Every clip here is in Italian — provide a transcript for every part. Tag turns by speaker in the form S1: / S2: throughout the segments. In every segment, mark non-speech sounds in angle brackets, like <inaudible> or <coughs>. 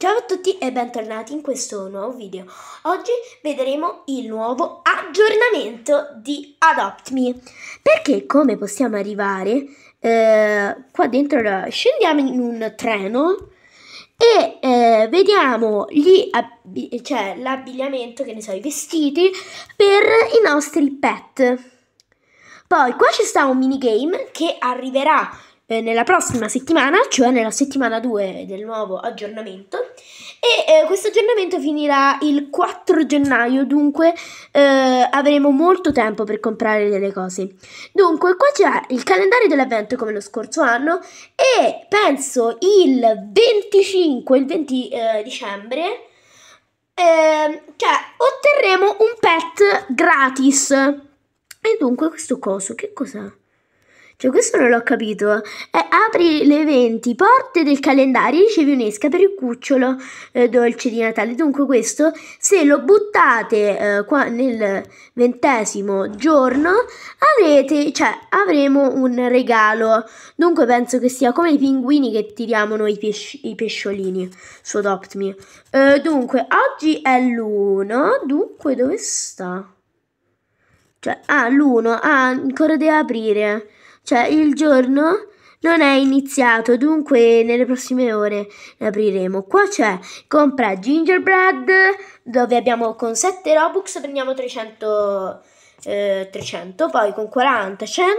S1: Ciao a tutti e bentornati in questo nuovo video. Oggi vedremo il nuovo aggiornamento di Adopt Me. Perché come possiamo arrivare eh, qua dentro? Scendiamo in un treno e eh, vediamo cioè, l'abbigliamento, che ne so, i vestiti per i nostri pet. Poi qua ci sta un minigame che arriverà eh, nella prossima settimana, cioè nella settimana 2 del nuovo aggiornamento. E eh, questo aggiornamento finirà il 4 gennaio, dunque eh, avremo molto tempo per comprare delle cose. Dunque, qua c'è il calendario dell'avvento come lo scorso anno e penso il 25, il 20 eh, dicembre, ehm, cioè otterremo un pet gratis. E dunque questo coso, che cos'è? Cioè, questo non l'ho capito. Eh, apri le 20 porte del calendario e ricevi un'esca per il cucciolo eh, dolce di Natale. Dunque, questo se lo buttate eh, qua nel ventesimo giorno, avrete, cioè, avremo un regalo. Dunque, penso che sia come i pinguini che tiriamo noi i, pesci- i pesciolini su Adopt Me. Eh, dunque, oggi è l'1. Dunque, dove sta? Cioè, ah, l'1. Ah, ancora deve aprire. Cioè il giorno non è iniziato, dunque nelle prossime ore ne apriremo. Qua c'è compra gingerbread dove abbiamo con 7 Robux prendiamo 300 300, eh, poi con 40 100,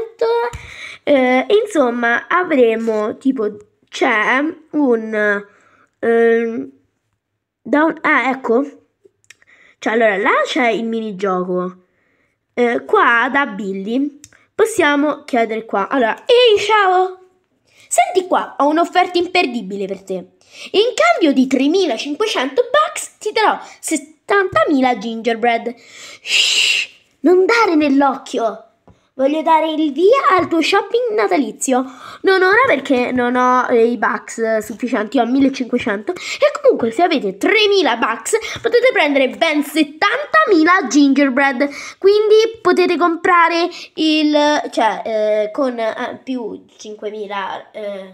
S1: eh, insomma avremo tipo c'è un eh, down, ah ecco, cioè allora là c'è il minigioco, eh, qua da Billy possiamo chiedere qua. Allora, ehi, ciao! Senti qua, ho un'offerta imperdibile per te. In cambio di 3500 bucks ti darò 70.000 gingerbread. Shh, non dare nell'occhio! Voglio dare il via al tuo shopping natalizio. Non ora perché non ho eh, i bucks eh, sufficienti, ho 1500. E comunque se avete 3000 bucks potete prendere ben 70.000 gingerbread. Quindi potete comprare il... cioè eh, con eh, più 5.000... Eh,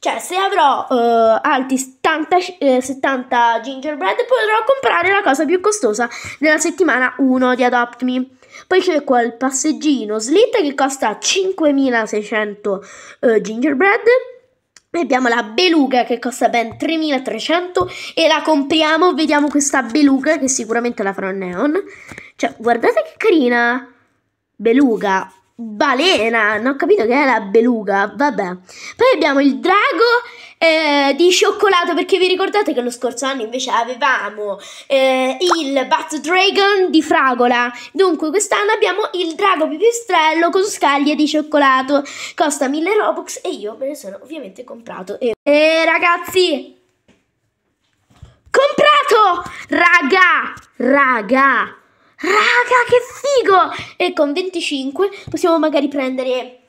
S1: cioè, se avrò uh, altri 70, eh, 70, eh, gingerbread, potrò comprare la cosa più costosa della settimana 1 di Adopt Me. Poi c'è qua il passeggino slit che costa 5600 eh, gingerbread. E abbiamo la beluga che costa ben 3300 e la compriamo. Vediamo questa beluga che sicuramente la farò neon. Cioè, guardate che carina. Beluga, balena, non ho capito che è la beluga, vabbè. Poi abbiamo il drago eh, di cioccolato perché vi ricordate che lo scorso anno invece avevamo eh, il Bat Dragon di fragola dunque quest'anno abbiamo il drago pipistrello con scaglie di cioccolato costa 1000 robux e io me ne sono ovviamente comprato e, e ragazzi comprato raga raga raga che figo e con 25 possiamo magari prendere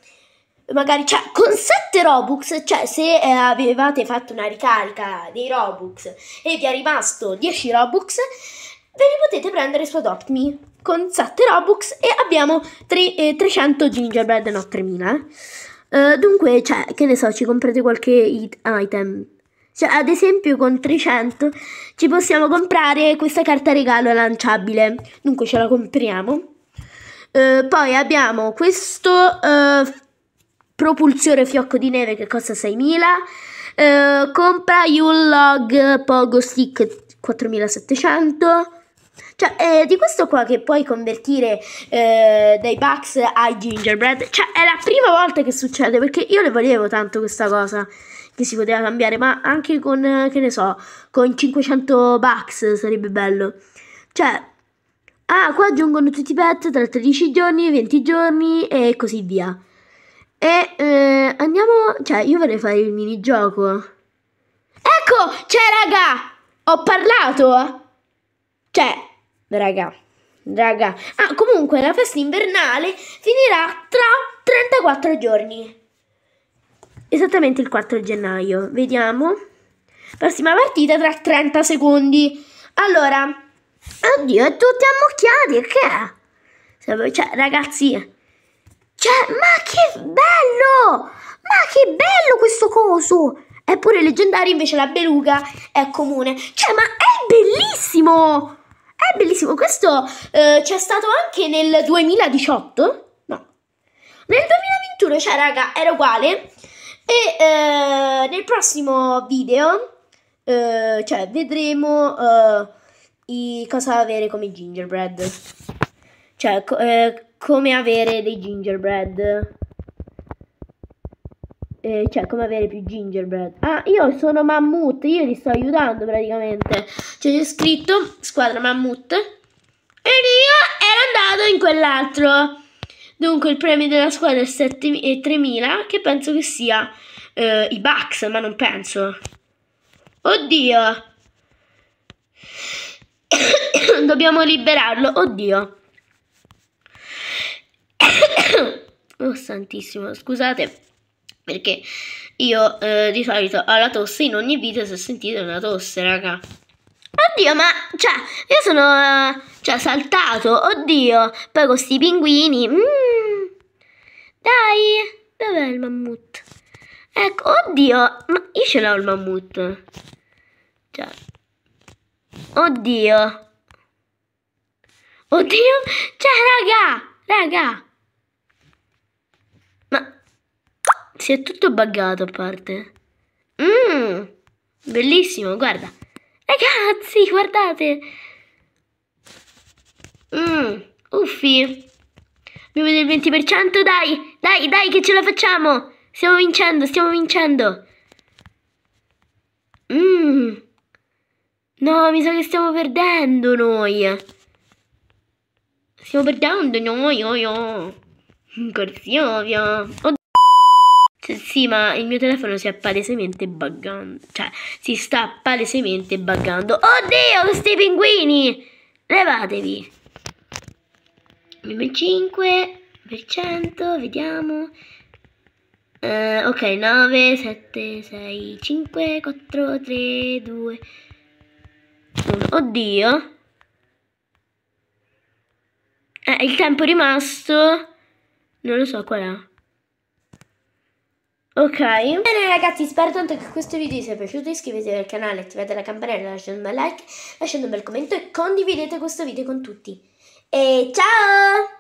S1: magari cioè, con 7 Robux, cioè se eh, avevate fatto una ricarica dei Robux e vi è rimasto 10 Robux, ve li potete prendere su Adopt Me con 7 Robux e abbiamo tre, eh, 300 gingerbread, no 3000. Eh. eh. dunque, cioè, che ne so, ci comprate qualche item. Cioè, ad esempio con 300 ci possiamo comprare questa carta regalo lanciabile. Dunque ce la compriamo. Eh, poi abbiamo questo eh, propulsore fiocco di neve che costa 6000. Eh, compra Yulog Pogo Stick 4700. Cioè, eh, di questo qua che puoi convertire eh, dai bucks ai gingerbread. Cioè, è la prima volta che succede perché io le volevo tanto questa cosa che si poteva cambiare, ma anche con, che ne so, con 500 bucks sarebbe bello. Cioè, ah, qua aggiungono tutti i pet tra 13 giorni, 20 giorni e così via. E eh, andiamo, cioè io vorrei fare il minigioco. Ecco, cioè raga, ho parlato. Cioè, raga, raga. Ah, comunque la festa invernale finirà tra 34 giorni. Esattamente il 4 gennaio. Vediamo. Prossima partita tra 30 secondi. Allora, oddio, tutti ammucchiati, che è? Cioè, cioè ragazzi, cioè, ma che bello! Ma che bello questo coso! Eppure leggendario invece la beluga è comune. Cioè, ma è bellissimo! È bellissimo. Questo eh, c'è stato anche nel 2018? No. Nel 2021, cioè, raga, era uguale. E eh, nel prossimo video, eh, cioè, vedremo eh, i, cosa avere come gingerbread. Cioè, eh, come avere dei gingerbread. Eh, cioè, come avere più gingerbread. Ah, io sono mammut, io li sto aiutando praticamente. Cioè, c'è scritto squadra mammut. E io ero andato in quell'altro. Dunque, il premio della squadra è, 7, 3000, che penso che sia eh, i Bucks, ma non penso. Oddio. <coughs> Dobbiamo liberarlo, oddio. <coughs> oh santissimo, scusate perché io eh, di solito ho la tosse in ogni video se sentite una tosse, raga. Oddio, ma cioè, io sono uh, cioè, saltato, oddio. Poi con sti pinguini. Mm. Dai, dov'è il mammut? Ecco, oddio, ma io ce l'ho il mammut. Cioè. Oddio. Oddio, cioè, raga, raga. Si è tutto buggato a parte. Mmm, bellissimo, guarda. Ragazzi, guardate. Mmm, uffi. Abbiamo del 20%, dai, dai, dai che ce la facciamo. Stiamo vincendo, stiamo vincendo. Mmm. No, mi sa che stiamo perdendo noi. Stiamo perdendo noi, oh, io. Oh. Così ovvio. Sì, ma il mio telefono si è palesemente buggando. Cioè, si sta palesemente buggando. Oddio, questi pinguini! Levatevi! Meme 5%, vediamo. Uh, ok, 9, 7, 6, 5, 4, 3, 2, 1. Oddio. Eh, il tempo rimasto... Non lo so qual è. Ok. Bene ragazzi, spero tanto che questo video vi sia piaciuto, iscrivetevi al canale, attivate la campanella, lasciate un bel like, lasciate un bel commento e condividete questo video con tutti. E ciao!